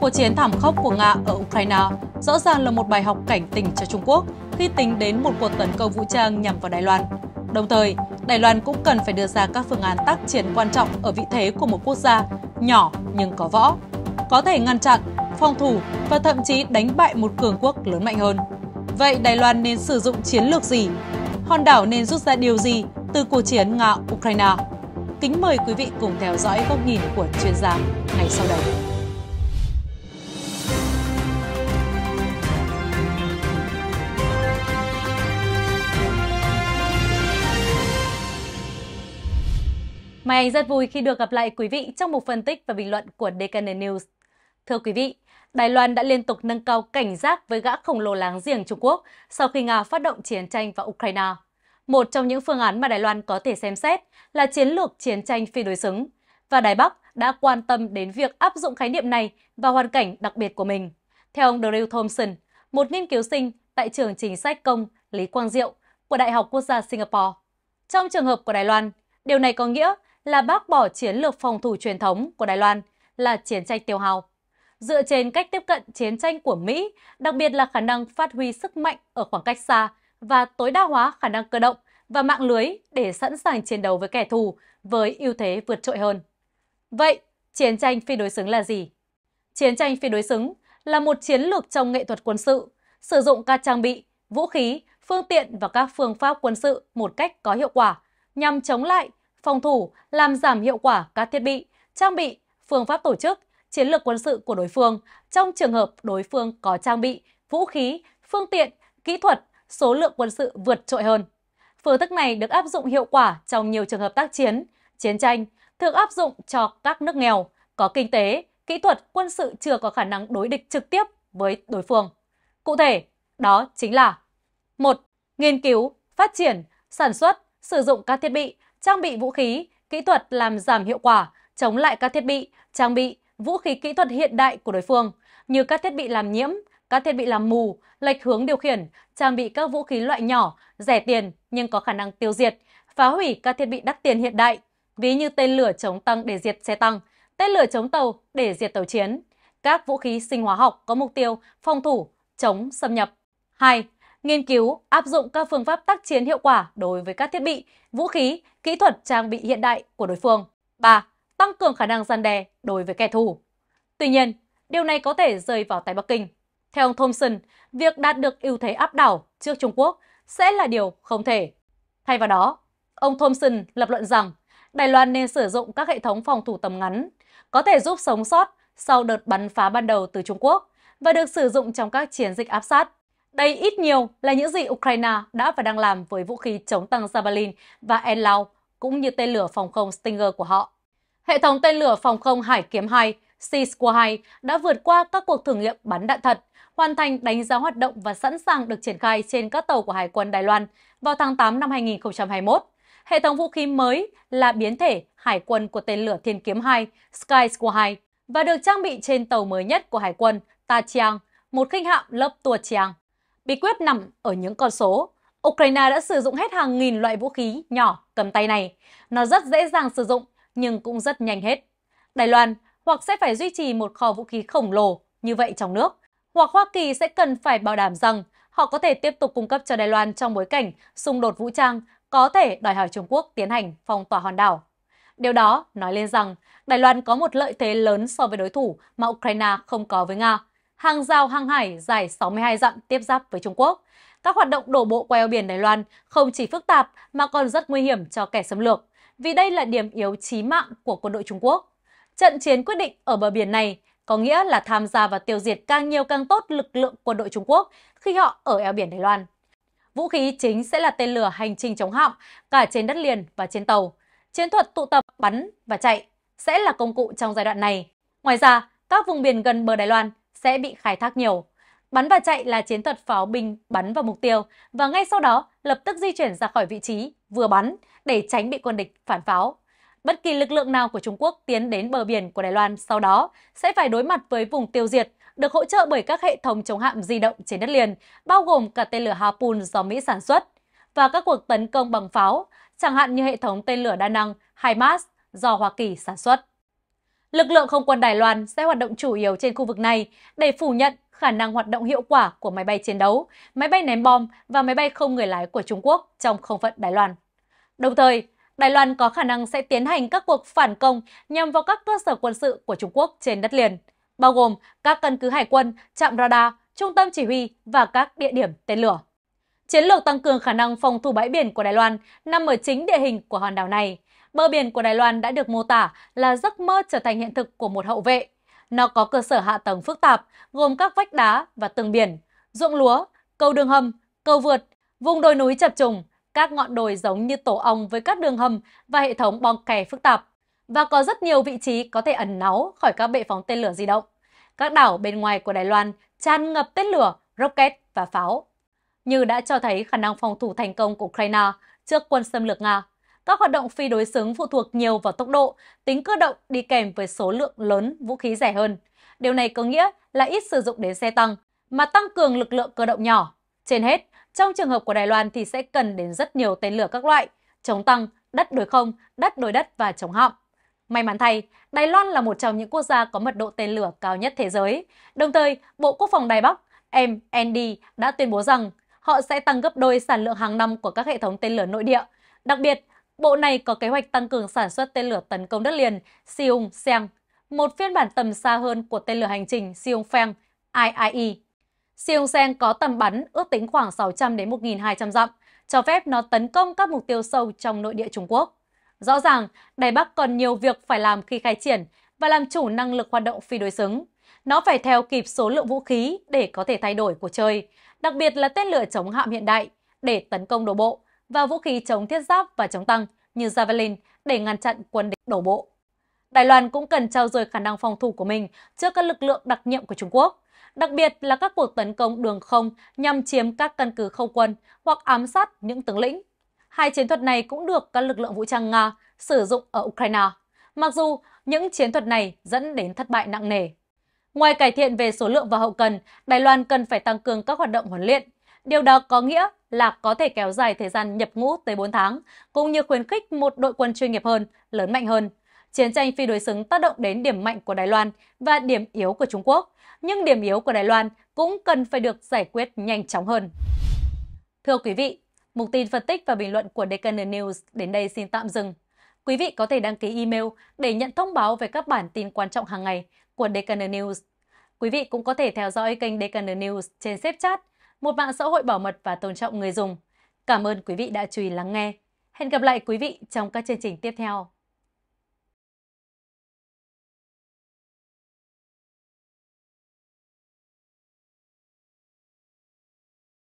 Cuộc chiến thảm khốc của Nga ở Ukraine rõ ràng là một bài học cảnh tỉnh cho Trung Quốc khi tính đến một cuộc tấn công vũ trang nhằm vào Đài Loan. Đồng thời, Đài Loan cũng cần phải đưa ra các phương án tác chiến quan trọng ở vị thế của một quốc gia nhỏ nhưng có võ, có thể ngăn chặn, phòng thủ và thậm chí đánh bại một cường quốc lớn mạnh hơn. Vậy Đài Loan nên sử dụng chiến lược gì? Hòn đảo nên rút ra điều gì từ cuộc chiến Nga-Ukraine? Kính mời quý vị cùng theo dõi góc nhìn của chuyên gia ngày sau đây. Mai Anh rất vui khi được gặp lại quý vị trong một phân tích và bình luận của DKN News. Thưa quý vị, Đài Loan đã liên tục nâng cao cảnh giác với gã khổng lồ láng giềng Trung Quốc sau khi Nga phát động chiến tranh vào Ukraine. Một trong những phương án mà Đài Loan có thể xem xét là chiến lược chiến tranh phi đối xứng, và Đài Bắc đã quan tâm đến việc áp dụng khái niệm này vào hoàn cảnh đặc biệt của mình. Theo ông Drew Thompson, một nghiên cứu sinh tại trường chính sách công Lý Quang Diệu của Đại học Quốc gia Singapore. Trong trường hợp của Đài Loan, điều này có nghĩa là bác bỏ chiến lược phòng thủ truyền thống của Đài Loan là chiến tranh tiêu hao. Dựa trên cách tiếp cận chiến tranh của Mỹ, đặc biệt là khả năng phát huy sức mạnh ở khoảng cách xa và tối đa hóa khả năng cơ động và mạng lưới để sẵn sàng chiến đấu với kẻ thù với ưu thế vượt trội hơn. Vậy, chiến tranh phi đối xứng là gì? Chiến tranh phi đối xứng là một chiến lược trong nghệ thuật quân sự, sử dụng các trang bị, vũ khí, phương tiện và các phương pháp quân sự một cách có hiệu quả nhằm chống lại phòng thủ, làm giảm hiệu quả các thiết bị, trang bị, phương pháp tổ chức, chiến lược quân sự của đối phương trong trường hợp đối phương có trang bị, vũ khí, phương tiện, kỹ thuật, số lượng quân sự vượt trội hơn. Phương thức này được áp dụng hiệu quả trong nhiều trường hợp tác chiến, chiến tranh, thường áp dụng cho các nước nghèo, có kinh tế, kỹ thuật quân sự chưa có khả năng đối địch trực tiếp với đối phương. Cụ thể, đó chính là một Nghiên cứu, phát triển, sản xuất, sử dụng các thiết bị, trang bị vũ khí, kỹ thuật làm giảm hiệu quả, chống lại các thiết bị, trang bị, vũ khí kỹ thuật hiện đại của đối phương, như các thiết bị làm nhiễm, các thiết bị làm mù, lệch hướng điều khiển, trang bị các vũ khí loại nhỏ, rẻ tiền nhưng có khả năng tiêu diệt, phá hủy các thiết bị đắt tiền hiện đại, ví như tên lửa chống tăng để diệt xe tăng, tên lửa chống tàu để diệt tàu chiến. Các vũ khí sinh hóa học có mục tiêu phòng thủ, chống xâm nhập. 2 nghiên cứu áp dụng các phương pháp tác chiến hiệu quả đối với các thiết bị, vũ khí, kỹ thuật trang bị hiện đại của đối phương. 3. Tăng cường khả năng gian đe đối với kẻ thù. Tuy nhiên, điều này có thể rơi vào tay Bắc Kinh. Theo ông Thompson, việc đạt được ưu thế áp đảo trước Trung Quốc sẽ là điều không thể. Thay vào đó, ông Thompson lập luận rằng Đài Loan nên sử dụng các hệ thống phòng thủ tầm ngắn, có thể giúp sống sót sau đợt bắn phá ban đầu từ Trung Quốc và được sử dụng trong các chiến dịch áp sát. Đây ít nhiều là những gì Ukraine đã và đang làm với vũ khí chống tăng Javelin và Enlau, cũng như tên lửa phòng không Stinger của họ. Hệ thống tên lửa phòng không Hải Kiếm 2, Sea Squad 2 đã vượt qua các cuộc thử nghiệm bắn đạn thật, hoàn thành đánh giá hoạt động và sẵn sàng được triển khai trên các tàu của Hải quân Đài Loan vào tháng 8 năm 2021. Hệ thống vũ khí mới là biến thể Hải quân của tên lửa Thiên Kiếm 2, Sky Squad 2 và được trang bị trên tàu mới nhất của Hải quân Ta Chiang, một khinh hạm lớp Tua Chiang. Bí quyết nằm ở những con số. Ukraine đã sử dụng hết hàng nghìn loại vũ khí nhỏ cầm tay này. Nó rất dễ dàng sử dụng nhưng cũng rất nhanh hết. Đài Loan hoặc sẽ phải duy trì một kho vũ khí khổng lồ như vậy trong nước, hoặc Hoa Kỳ sẽ cần phải bảo đảm rằng họ có thể tiếp tục cung cấp cho Đài Loan trong bối cảnh xung đột vũ trang có thể đòi hỏi Trung Quốc tiến hành phong tỏa hòn đảo. Điều đó nói lên rằng Đài Loan có một lợi thế lớn so với đối thủ mà Ukraine không có với Nga, hàng rào hàng hải dài 62 dặm tiếp giáp với Trung Quốc. Các hoạt động đổ bộ qua eo biển Đài Loan không chỉ phức tạp mà còn rất nguy hiểm cho kẻ xâm lược, vì đây là điểm yếu chí mạng của quân đội Trung Quốc. Trận chiến quyết định ở bờ biển này có nghĩa là tham gia và tiêu diệt càng nhiều càng tốt lực lượng quân đội Trung Quốc khi họ ở eo biển Đài Loan. Vũ khí chính sẽ là tên lửa hành trình chống hạm cả trên đất liền và trên tàu. Chiến thuật tụ tập, bắn và chạy sẽ là công cụ trong giai đoạn này. Ngoài ra, các vùng biển gần bờ Đài Loan sẽ bị khai thác nhiều. Bắn và chạy là chiến thuật pháo binh bắn vào mục tiêu và ngay sau đó lập tức di chuyển ra khỏi vị trí vừa bắn để tránh bị quân địch phản pháo. Bất kỳ lực lượng nào của Trung Quốc tiến đến bờ biển của Đài Loan sau đó sẽ phải đối mặt với vùng tiêu diệt được hỗ trợ bởi các hệ thống chống hạm di động trên đất liền, bao gồm cả tên lửa Harpoon do Mỹ sản xuất và các cuộc tấn công bằng pháo, chẳng hạn như hệ thống tên lửa đa năng HIMARS do Hoa Kỳ sản xuất. Lực lượng không quân Đài Loan sẽ hoạt động chủ yếu trên khu vực này để phủ nhận khả năng hoạt động hiệu quả của máy bay chiến đấu, máy bay ném bom và máy bay không người lái của Trung Quốc trong không phận Đài Loan. Đồng thời, Đài Loan có khả năng sẽ tiến hành các cuộc phản công nhằm vào các cơ sở quân sự của Trung Quốc trên đất liền, bao gồm các căn cứ hải quân, trạm radar, trung tâm chỉ huy và các địa điểm tên lửa. Chiến lược tăng cường khả năng phòng thủ bãi biển của Đài Loan nằm ở chính địa hình của hòn đảo này. Bờ biển của Đài Loan đã được mô tả là giấc mơ trở thành hiện thực của một hậu vệ. Nó có cơ sở hạ tầng phức tạp, gồm các vách đá và tường biển, ruộng lúa, cầu đường hầm, cầu vượt, vùng đồi núi chập trùng, các ngọn đồi giống như tổ ong với các đường hầm và hệ thống bong kè phức tạp. Và có rất nhiều vị trí có thể ẩn náu khỏi các bệ phóng tên lửa di động. Các đảo bên ngoài của Đài Loan tràn ngập tên lửa, rocket và pháo. Như đã cho thấy khả năng phòng thủ thành công của Ukraine trước quân xâm lược Nga các hoạt động phi đối xứng phụ thuộc nhiều vào tốc độ, tính cơ động đi kèm với số lượng lớn vũ khí rẻ hơn. Điều này có nghĩa là ít sử dụng đến xe tăng, mà tăng cường lực lượng cơ động nhỏ. Trên hết, trong trường hợp của Đài Loan thì sẽ cần đến rất nhiều tên lửa các loại, chống tăng, đất đối không, đất đối đất và chống họng. May mắn thay, Đài Loan là một trong những quốc gia có mật độ tên lửa cao nhất thế giới. Đồng thời, Bộ Quốc phòng Đài Bắc MND đã tuyên bố rằng họ sẽ tăng gấp đôi sản lượng hàng năm của các hệ thống tên lửa nội địa. Đặc biệt, Bộ này có kế hoạch tăng cường sản xuất tên lửa tấn công đất liền Siung Seng, một phiên bản tầm xa hơn của tên lửa hành trình Siung Feng IIE. Siung Seng có tầm bắn ước tính khoảng 600 đến 1.200 dặm, cho phép nó tấn công các mục tiêu sâu trong nội địa Trung Quốc. Rõ ràng, Đài Bắc còn nhiều việc phải làm khi khai triển và làm chủ năng lực hoạt động phi đối xứng. Nó phải theo kịp số lượng vũ khí để có thể thay đổi cuộc chơi, đặc biệt là tên lửa chống hạm hiện đại để tấn công đổ bộ, và vũ khí chống thiết giáp và chống tăng như Javelin để ngăn chặn quân địch đổ bộ. Đài Loan cũng cần trao dồi khả năng phòng thủ của mình trước các lực lượng đặc nhiệm của Trung Quốc, đặc biệt là các cuộc tấn công đường không nhằm chiếm các căn cứ không quân hoặc ám sát những tướng lĩnh. Hai chiến thuật này cũng được các lực lượng vũ trang Nga sử dụng ở Ukraine, mặc dù những chiến thuật này dẫn đến thất bại nặng nề. Ngoài cải thiện về số lượng và hậu cần, Đài Loan cần phải tăng cường các hoạt động huấn luyện, Điều đó có nghĩa là có thể kéo dài thời gian nhập ngũ tới 4 tháng, cũng như khuyến khích một đội quân chuyên nghiệp hơn, lớn mạnh hơn. Chiến tranh phi đối xứng tác động đến điểm mạnh của Đài Loan và điểm yếu của Trung Quốc, nhưng điểm yếu của Đài Loan cũng cần phải được giải quyết nhanh chóng hơn. Thưa quý vị, mục tin phân tích và bình luận của Deccan News đến đây xin tạm dừng. Quý vị có thể đăng ký email để nhận thông báo về các bản tin quan trọng hàng ngày của Deccan News. Quý vị cũng có thể theo dõi kênh Deccan News trên Snapchat, chat một mạng xã hội bảo mật và tôn trọng người dùng. Cảm ơn quý vị đã chú ý lắng nghe. Hẹn gặp lại quý vị trong các chương trình tiếp theo.